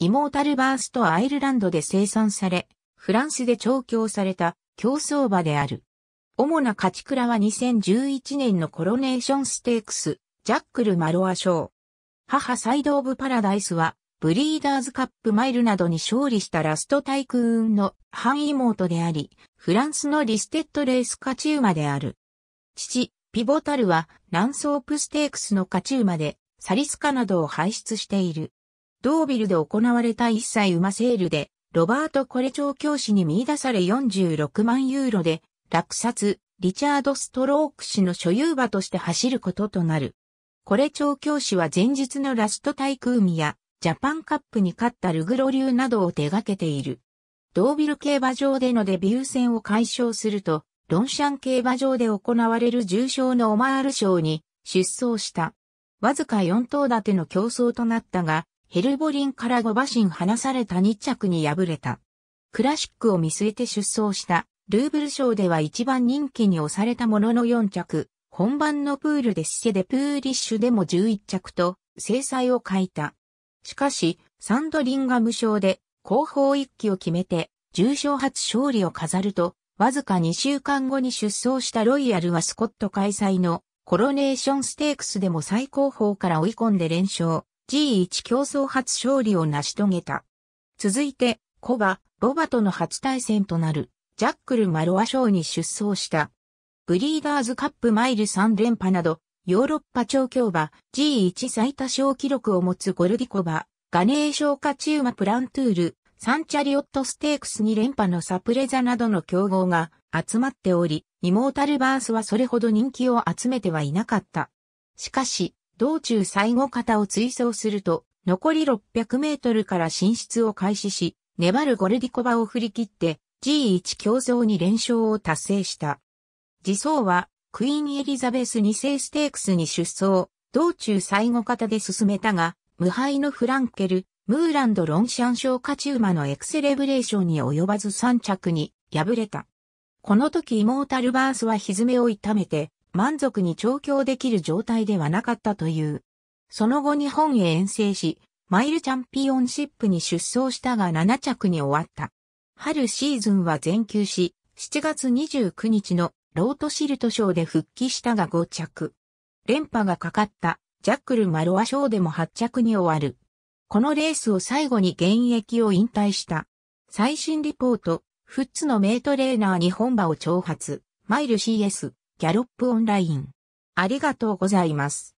イモータルバースとアイルランドで生産され、フランスで調教された競争馬である。主な勝ち倉は2011年のコロネーションステークス、ジャックル・マロア賞。母サイド・オブ・パラダイスは、ブリーダーズ・カップ・マイルなどに勝利したラスト・タイクーンの半妹であり、フランスのリステッド・レース勝ち馬である。父、ピボタルは、ランソープ・ステークスの勝ち馬で、サリスカなどを輩出している。ドービルで行われた一切馬セールで、ロバート・コレー教師に見出され46万ユーロで、落札、リチャード・ストローク氏の所有馬として走ることとなる。コレー教師は前日のラスト対空海や、ジャパンカップに勝ったルグロ流などを手掛けている。ドービル競馬場でのデビュー戦を解消すると、ロンシャン競馬場で行われる重賞のオマール賞に出走した。わずか4頭立ての競争となったが、ヘルボリンから5馬身離された2着に敗れた。クラシックを見据えて出走した、ルーブル賞では一番人気に押されたものの4着、本番のプールでシセでプーリッシュでも11着と、制裁を欠いた。しかし、サンドリンが無償で、後方一期を決めて、重賞初勝利を飾ると、わずか2週間後に出走したロイヤルはスコット開催のコロネーションステークスでも最高峰から追い込んで連勝。G1 競争初勝利を成し遂げた。続いて、コバ、ボバとの初対戦となる、ジャックル・マロア賞に出走した。ブリーダーズカップマイル3連覇など、ヨーロッパ調教馬 G1 最多勝記録を持つゴルディコバ、ガネーショーカチウマプラントゥール、サンチャリオットステークス2連覇のサプレザなどの競合が集まっており、イモータルバースはそれほど人気を集めてはいなかった。しかし、道中最後方を追走すると、残り600メートルから進出を開始し、粘るゴルディコバを振り切って G1 競争に連勝を達成した。自走はクイーンエリザベス2世ステークスに出走、道中最後方で進めたが、無敗のフランケル、ムーランド・ロンシャン賞勝ち馬のエクセレブレーションに及ばず3着に敗れた。この時イモータルバースは蹄を痛めて、満足に調教できる状態ではなかったという。その後日本へ遠征し、マイルチャンピオンシップに出走したが7着に終わった。春シーズンは全休し、7月29日のロートシルト賞で復帰したが5着。連覇がかかったジャックル・マロア賞でも8着に終わる。このレースを最後に現役を引退した。最新リポート、フッツの名トレーナーに本場を挑発、マイル CS、ギャロップオンライン。ありがとうございます。